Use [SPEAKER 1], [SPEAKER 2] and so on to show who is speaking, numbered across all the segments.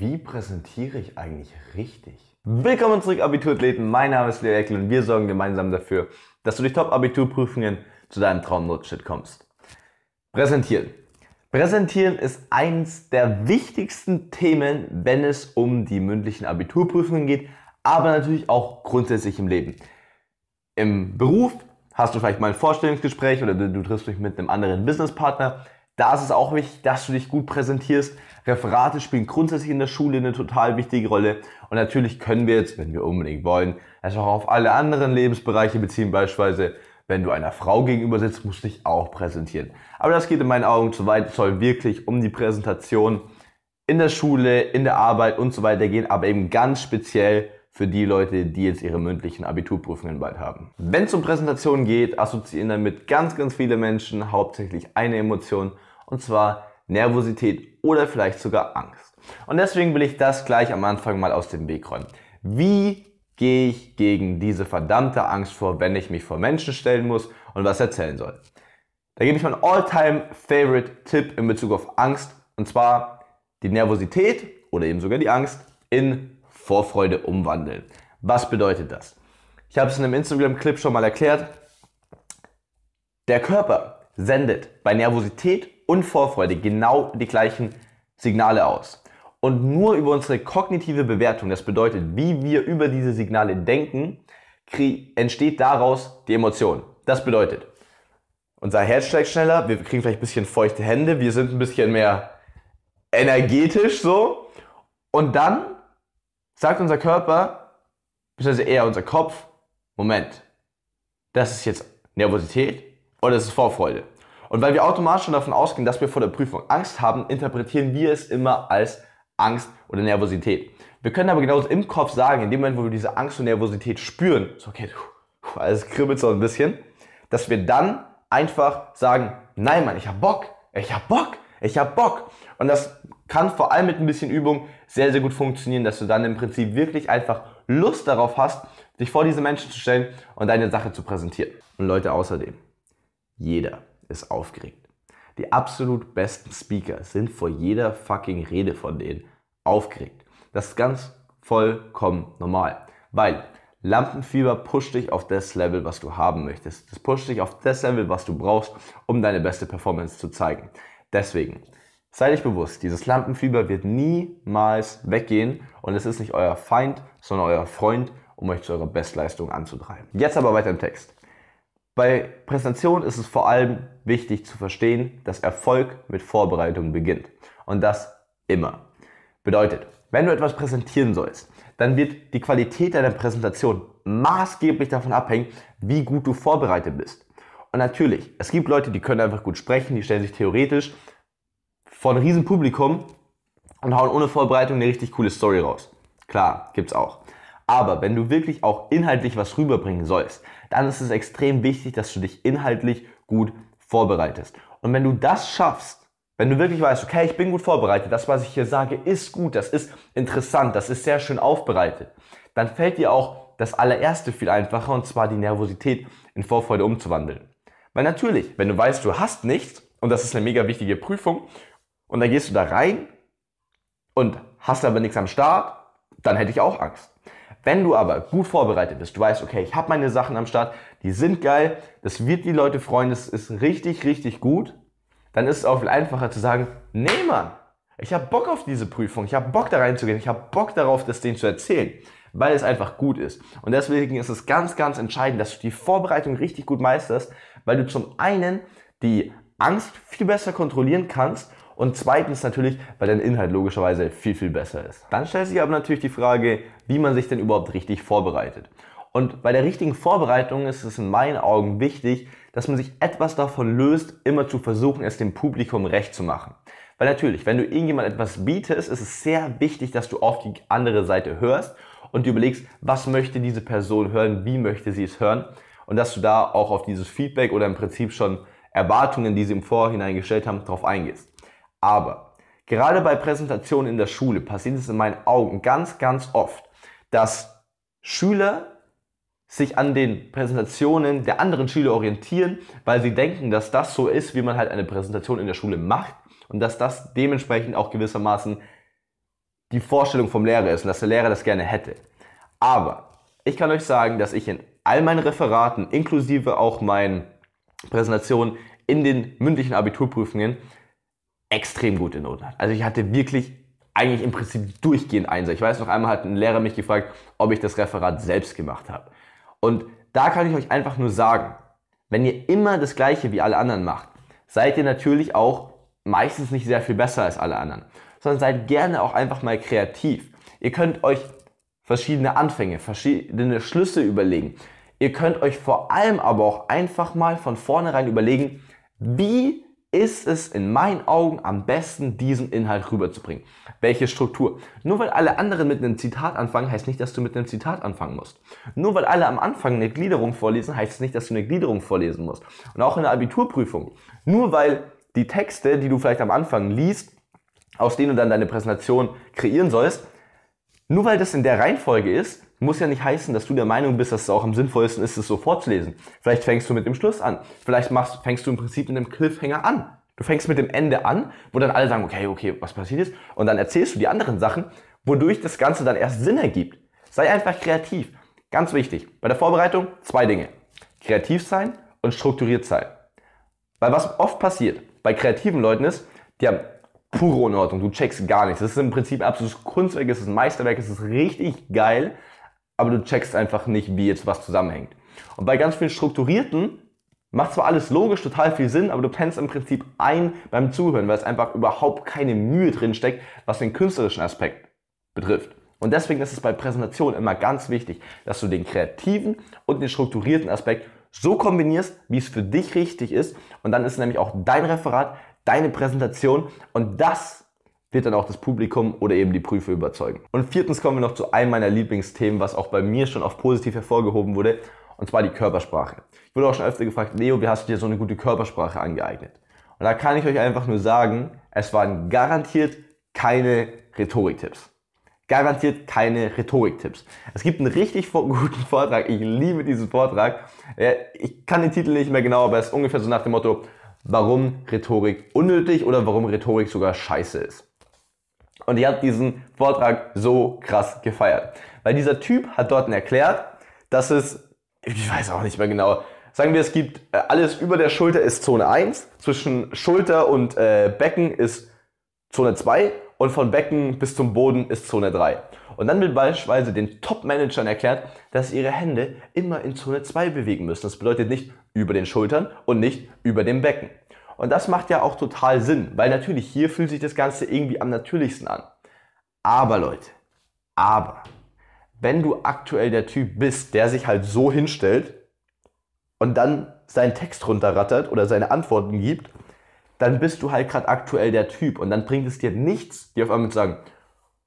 [SPEAKER 1] Wie präsentiere ich eigentlich richtig? Willkommen zurück, Abiturathleten. Mein Name ist Leo Eckel und wir sorgen gemeinsam dafür, dass du durch Top-Abiturprüfungen zu deinem Traumnotschritt kommst. Präsentieren. Präsentieren ist eines der wichtigsten Themen, wenn es um die mündlichen Abiturprüfungen geht, aber natürlich auch grundsätzlich im Leben. Im Beruf hast du vielleicht mal ein Vorstellungsgespräch oder du triffst dich mit einem anderen Businesspartner da ist es auch wichtig, dass du dich gut präsentierst. Referate spielen grundsätzlich in der Schule eine total wichtige Rolle. Und natürlich können wir jetzt, wenn wir unbedingt wollen, es auch auf alle anderen Lebensbereiche beziehen. Beispielsweise, wenn du einer Frau gegenüber sitzt, musst du dich auch präsentieren. Aber das geht in meinen Augen zu weit. Es soll wirklich um die Präsentation in der Schule, in der Arbeit und so weiter gehen, aber eben ganz speziell für die Leute, die jetzt ihre mündlichen Abiturprüfungen bald haben. Wenn es um Präsentationen geht, assoziieren damit ganz, ganz viele Menschen hauptsächlich eine Emotion und zwar Nervosität oder vielleicht sogar Angst. Und deswegen will ich das gleich am Anfang mal aus dem Weg räumen. Wie gehe ich gegen diese verdammte Angst vor, wenn ich mich vor Menschen stellen muss und was erzählen soll? Da gebe ich meinen All-Time-Favorite-Tipp in Bezug auf Angst und zwar die Nervosität oder eben sogar die Angst in Vorfreude umwandeln. Was bedeutet das? Ich habe es in einem Instagram-Clip schon mal erklärt. Der Körper sendet bei Nervosität und Vorfreude genau die gleichen Signale aus. Und nur über unsere kognitive Bewertung, das bedeutet, wie wir über diese Signale denken, entsteht daraus die Emotion. Das bedeutet, unser Herz schlägt schneller, wir kriegen vielleicht ein bisschen feuchte Hände, wir sind ein bisschen mehr energetisch so. Und dann sagt unser Körper, beziehungsweise eher unser Kopf, Moment, das ist jetzt Nervosität oder das ist Vorfreude. Und weil wir automatisch schon davon ausgehen, dass wir vor der Prüfung Angst haben, interpretieren wir es immer als Angst oder Nervosität. Wir können aber genauso im Kopf sagen, in dem Moment, wo wir diese Angst und Nervosität spüren, so okay, alles kribbelt so ein bisschen, dass wir dann einfach sagen, nein Mann, ich hab Bock, ich hab Bock, ich hab Bock. Und das kann vor allem mit ein bisschen Übung sehr, sehr gut funktionieren, dass du dann im Prinzip wirklich einfach Lust darauf hast, dich vor diese Menschen zu stellen und deine Sache zu präsentieren. Und Leute, außerdem, jeder ist aufgeregt. Die absolut besten Speaker sind vor jeder fucking Rede von denen aufgeregt. Das ist ganz vollkommen normal, weil Lampenfieber pusht dich auf das Level, was du haben möchtest. Das pusht dich auf das Level, was du brauchst, um deine beste Performance zu zeigen. Deswegen, Seid euch bewusst, dieses Lampenfieber wird niemals weggehen und es ist nicht euer Feind, sondern euer Freund, um euch zu eurer Bestleistung anzutreiben. Jetzt aber weiter im Text. Bei Präsentation ist es vor allem wichtig zu verstehen, dass Erfolg mit Vorbereitung beginnt. Und das immer. Bedeutet, wenn du etwas präsentieren sollst, dann wird die Qualität deiner Präsentation maßgeblich davon abhängen, wie gut du vorbereitet bist. Und natürlich, es gibt Leute, die können einfach gut sprechen, die stellen sich theoretisch vor ein riesen Publikum und hauen ohne Vorbereitung eine richtig coole Story raus. Klar, gibt's auch. Aber wenn du wirklich auch inhaltlich was rüberbringen sollst, dann ist es extrem wichtig, dass du dich inhaltlich gut vorbereitest. Und wenn du das schaffst, wenn du wirklich weißt, okay, ich bin gut vorbereitet, das, was ich hier sage, ist gut, das ist interessant, das ist sehr schön aufbereitet, dann fällt dir auch das allererste viel einfacher und zwar die Nervosität in Vorfreude umzuwandeln. Weil natürlich, wenn du weißt, du hast nichts und das ist eine mega wichtige Prüfung und dann gehst du da rein und hast aber nichts am Start, dann hätte ich auch Angst. Wenn du aber gut vorbereitet bist, du weißt, okay, ich habe meine Sachen am Start, die sind geil, das wird die Leute freuen, das ist richtig, richtig gut, dann ist es auch viel einfacher zu sagen, nee Mann, ich habe Bock auf diese Prüfung, ich habe Bock da reinzugehen, ich habe Bock darauf, das denen zu erzählen, weil es einfach gut ist. Und deswegen ist es ganz, ganz entscheidend, dass du die Vorbereitung richtig gut meisterst, weil du zum einen die Angst viel besser kontrollieren kannst und zweitens natürlich, weil dein Inhalt logischerweise viel, viel besser ist. Dann stellt sich aber natürlich die Frage, wie man sich denn überhaupt richtig vorbereitet. Und bei der richtigen Vorbereitung ist es in meinen Augen wichtig, dass man sich etwas davon löst, immer zu versuchen, es dem Publikum recht zu machen. Weil natürlich, wenn du irgendjemand etwas bietest, ist es sehr wichtig, dass du auf die andere Seite hörst und dir überlegst, was möchte diese Person hören, wie möchte sie es hören und dass du da auch auf dieses Feedback oder im Prinzip schon Erwartungen, die sie im Vorhinein gestellt haben, darauf eingehst. Aber gerade bei Präsentationen in der Schule passiert es in meinen Augen ganz, ganz oft, dass Schüler sich an den Präsentationen der anderen Schüler orientieren, weil sie denken, dass das so ist, wie man halt eine Präsentation in der Schule macht und dass das dementsprechend auch gewissermaßen die Vorstellung vom Lehrer ist und dass der Lehrer das gerne hätte. Aber ich kann euch sagen, dass ich in all meinen Referaten, inklusive auch meinen Präsentationen in den mündlichen Abiturprüfungen, extrem gute Noten hat. Also ich hatte wirklich eigentlich im Prinzip durchgehend Einser. Ich weiß noch einmal hat ein Lehrer mich gefragt, ob ich das Referat selbst gemacht habe. Und da kann ich euch einfach nur sagen, wenn ihr immer das Gleiche wie alle anderen macht, seid ihr natürlich auch meistens nicht sehr viel besser als alle anderen, sondern seid gerne auch einfach mal kreativ. Ihr könnt euch verschiedene Anfänge, verschiedene Schlüsse überlegen. Ihr könnt euch vor allem aber auch einfach mal von vornherein überlegen, wie ist es in meinen Augen am besten, diesen Inhalt rüberzubringen. Welche Struktur? Nur weil alle anderen mit einem Zitat anfangen, heißt nicht, dass du mit einem Zitat anfangen musst. Nur weil alle am Anfang eine Gliederung vorlesen, heißt es nicht, dass du eine Gliederung vorlesen musst. Und auch in der Abiturprüfung. Nur weil die Texte, die du vielleicht am Anfang liest, aus denen du dann deine Präsentation kreieren sollst, nur weil das in der Reihenfolge ist, muss ja nicht heißen, dass du der Meinung bist, dass es auch am sinnvollsten ist, es so vorzulesen. Vielleicht fängst du mit dem Schluss an. Vielleicht machst, fängst du im Prinzip mit einem Cliffhanger an. Du fängst mit dem Ende an, wo dann alle sagen, okay, okay, was passiert ist? Und dann erzählst du die anderen Sachen, wodurch das Ganze dann erst Sinn ergibt. Sei einfach kreativ. Ganz wichtig. Bei der Vorbereitung zwei Dinge. Kreativ sein und strukturiert sein. Weil was oft passiert bei kreativen Leuten ist, die haben pure Unordnung, du checkst gar nichts. Das ist im Prinzip ein absolutes Kunstwerk, es ist ein Meisterwerk, es ist richtig geil, aber du checkst einfach nicht, wie jetzt was zusammenhängt. Und bei ganz vielen Strukturierten macht zwar alles logisch, total viel Sinn, aber du pennst im Prinzip ein beim Zuhören, weil es einfach überhaupt keine Mühe drin steckt, was den künstlerischen Aspekt betrifft. Und deswegen ist es bei Präsentationen immer ganz wichtig, dass du den kreativen und den strukturierten Aspekt so kombinierst, wie es für dich richtig ist. Und dann ist nämlich auch dein Referat, deine Präsentation und das wird dann auch das Publikum oder eben die Prüfer überzeugen. Und viertens kommen wir noch zu einem meiner Lieblingsthemen, was auch bei mir schon oft positiv hervorgehoben wurde, und zwar die Körpersprache. Ich wurde auch schon öfter gefragt, Leo, wie hast du dir so eine gute Körpersprache angeeignet? Und da kann ich euch einfach nur sagen, es waren garantiert keine Rhetoriktipps. Garantiert keine Rhetoriktipps. Es gibt einen richtig guten Vortrag. Ich liebe diesen Vortrag. Ich kann den Titel nicht mehr genau, aber es ist ungefähr so nach dem Motto, warum Rhetorik unnötig oder warum Rhetorik sogar scheiße ist. Und ich habe diesen Vortrag so krass gefeiert. Weil dieser Typ hat dort erklärt, dass es, ich weiß auch nicht mehr genau, sagen wir, es gibt äh, alles über der Schulter ist Zone 1, zwischen Schulter und äh, Becken ist Zone 2 und von Becken bis zum Boden ist Zone 3. Und dann wird beispielsweise den Top-Managern erklärt, dass ihre Hände immer in Zone 2 bewegen müssen. Das bedeutet nicht über den Schultern und nicht über dem Becken. Und das macht ja auch total Sinn, weil natürlich hier fühlt sich das Ganze irgendwie am natürlichsten an. Aber Leute, aber, wenn du aktuell der Typ bist, der sich halt so hinstellt und dann seinen Text runterrattert oder seine Antworten gibt, dann bist du halt gerade aktuell der Typ und dann bringt es dir nichts, dir auf einmal zu sagen,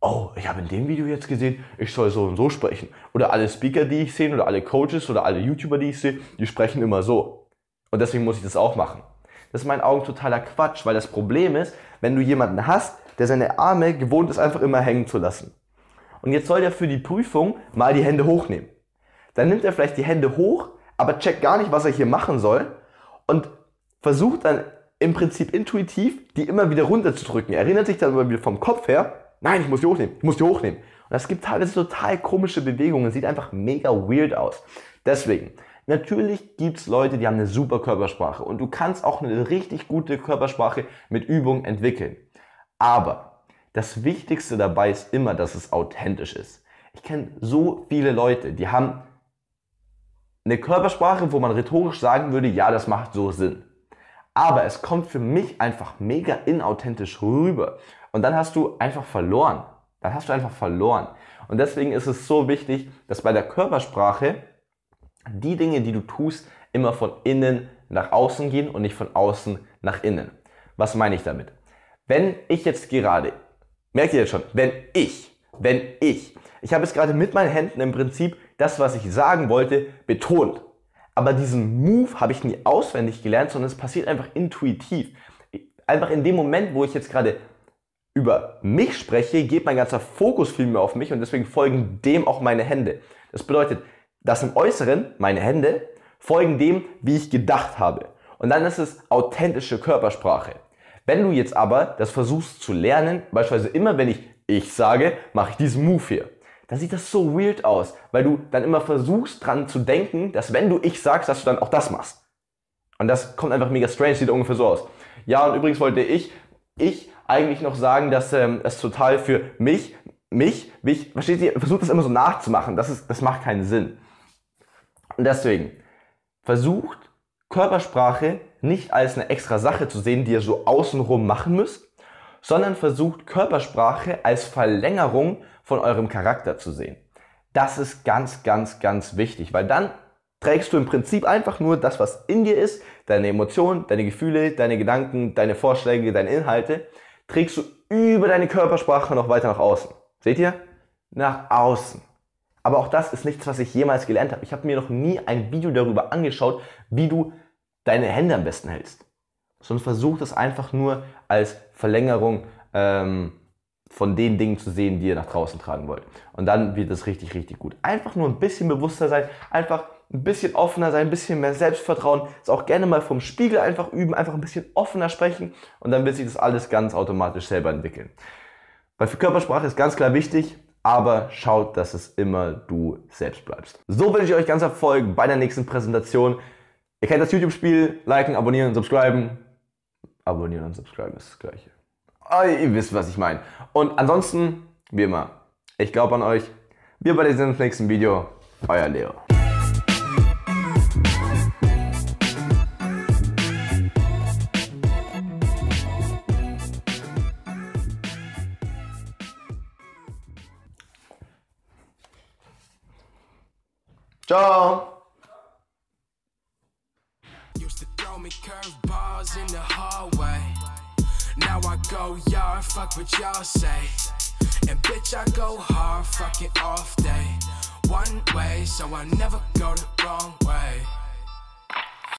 [SPEAKER 1] oh, ich habe in dem Video jetzt gesehen, ich soll so und so sprechen. Oder alle Speaker, die ich sehe, oder alle Coaches oder alle YouTuber, die ich sehe, die sprechen immer so. Und deswegen muss ich das auch machen. Das ist in meinen Augen totaler Quatsch, weil das Problem ist, wenn du jemanden hast, der seine Arme gewohnt ist, einfach immer hängen zu lassen. Und jetzt soll der für die Prüfung mal die Hände hochnehmen. Dann nimmt er vielleicht die Hände hoch, aber checkt gar nicht, was er hier machen soll und versucht dann im Prinzip intuitiv, die immer wieder runterzudrücken. Er erinnert sich dann immer wieder vom Kopf her, nein, ich muss die hochnehmen, ich muss die hochnehmen. Und das gibt teilweise total komische Bewegungen, sieht einfach mega weird aus. Deswegen, Natürlich gibt es Leute, die haben eine super Körpersprache und du kannst auch eine richtig gute Körpersprache mit Übung entwickeln. Aber das Wichtigste dabei ist immer, dass es authentisch ist. Ich kenne so viele Leute, die haben eine Körpersprache, wo man rhetorisch sagen würde, ja, das macht so Sinn. Aber es kommt für mich einfach mega inauthentisch rüber. Und dann hast du einfach verloren. Dann hast du einfach verloren. Und deswegen ist es so wichtig, dass bei der Körpersprache die Dinge, die du tust, immer von innen nach außen gehen und nicht von außen nach innen. Was meine ich damit? Wenn ich jetzt gerade, merkt ihr jetzt schon, wenn ich, wenn ich, ich habe es gerade mit meinen Händen im Prinzip das, was ich sagen wollte, betont. Aber diesen Move habe ich nie auswendig gelernt, sondern es passiert einfach intuitiv. Einfach in dem Moment, wo ich jetzt gerade über mich spreche, geht mein ganzer Fokus viel mehr auf mich und deswegen folgen dem auch meine Hände. Das bedeutet, das im Äußeren, meine Hände, folgen dem, wie ich gedacht habe. Und dann ist es authentische Körpersprache. Wenn du jetzt aber das versuchst zu lernen, beispielsweise immer wenn ich ich sage, mache ich diesen Move hier, dann sieht das so weird aus, weil du dann immer versuchst dran zu denken, dass wenn du ich sagst, dass du dann auch das machst. Und das kommt einfach mega strange, sieht ungefähr so aus. Ja, und übrigens wollte ich, ich eigentlich noch sagen, dass ähm, es total für mich, mich, mich, versteht ihr, versucht das immer so nachzumachen. Das, ist, das macht keinen Sinn. Und deswegen, versucht Körpersprache nicht als eine extra Sache zu sehen, die ihr so außenrum machen müsst, sondern versucht Körpersprache als Verlängerung von eurem Charakter zu sehen. Das ist ganz, ganz, ganz wichtig, weil dann trägst du im Prinzip einfach nur das, was in dir ist, deine Emotionen, deine Gefühle, deine Gedanken, deine Vorschläge, deine Inhalte, trägst du über deine Körpersprache noch weiter nach außen. Seht ihr? Nach außen. Aber auch das ist nichts, was ich jemals gelernt habe. Ich habe mir noch nie ein Video darüber angeschaut, wie du deine Hände am besten hältst. Sondern versuch das einfach nur als Verlängerung ähm, von den Dingen zu sehen, die ihr nach draußen tragen wollt. Und dann wird es richtig, richtig gut. Einfach nur ein bisschen bewusster sein, einfach ein bisschen offener sein, ein bisschen mehr Selbstvertrauen. Das auch gerne mal vom Spiegel einfach üben, einfach ein bisschen offener sprechen und dann wird sich das alles ganz automatisch selber entwickeln. Weil für Körpersprache ist ganz klar wichtig, aber schaut, dass es immer du selbst bleibst. So wünsche ich euch ganz Erfolg bei der nächsten Präsentation. Ihr kennt das YouTube-Spiel, liken, abonnieren und subscriben. Abonnieren und subscriben ist das gleiche. Aber ah, ihr wisst, was ich meine. Und ansonsten, wie immer, ich glaube an euch. Wir bei uns im nächsten Video. Euer Leo. Ciao. Used to throw me curveballs in the hallway. Now I go yard, fuck what y'all say. And bitch, I go hard, fucking off day. One way, so I never go the wrong way.